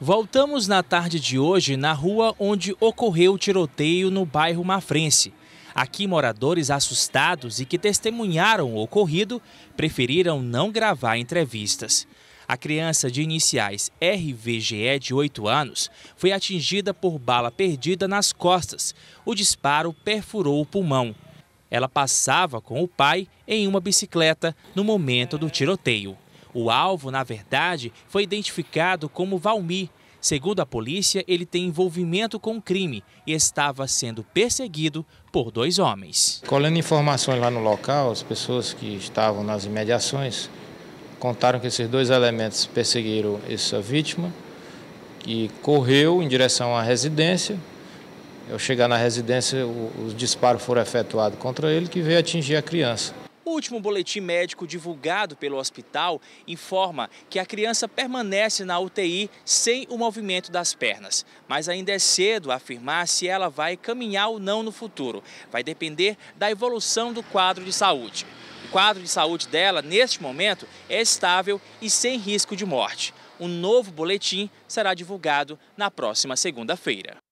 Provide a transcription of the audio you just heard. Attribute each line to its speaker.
Speaker 1: Voltamos na tarde de hoje na rua onde ocorreu o tiroteio no bairro Mafrense. Aqui, moradores assustados e que testemunharam o ocorrido preferiram não gravar entrevistas. A criança de iniciais RVGE de 8 anos foi atingida por bala perdida nas costas. O disparo perfurou o pulmão. Ela passava com o pai em uma bicicleta no momento do tiroteio. O alvo, na verdade, foi identificado como Valmir. Segundo a polícia, ele tem envolvimento com o crime e estava sendo
Speaker 2: perseguido por dois homens. Colhendo informações lá no local, as pessoas que estavam nas imediações contaram que esses dois elementos perseguiram essa vítima, que correu em direção à residência. Ao chegar na residência, os disparos foram efetuados contra ele, que veio atingir a criança
Speaker 1: último boletim médico divulgado pelo hospital informa que a criança permanece na UTI sem o movimento das pernas, mas ainda é cedo afirmar se ela vai caminhar ou não no futuro. Vai depender da evolução do quadro de saúde. O quadro de saúde dela, neste momento, é estável e sem risco de morte. Um novo boletim será divulgado na próxima segunda-feira.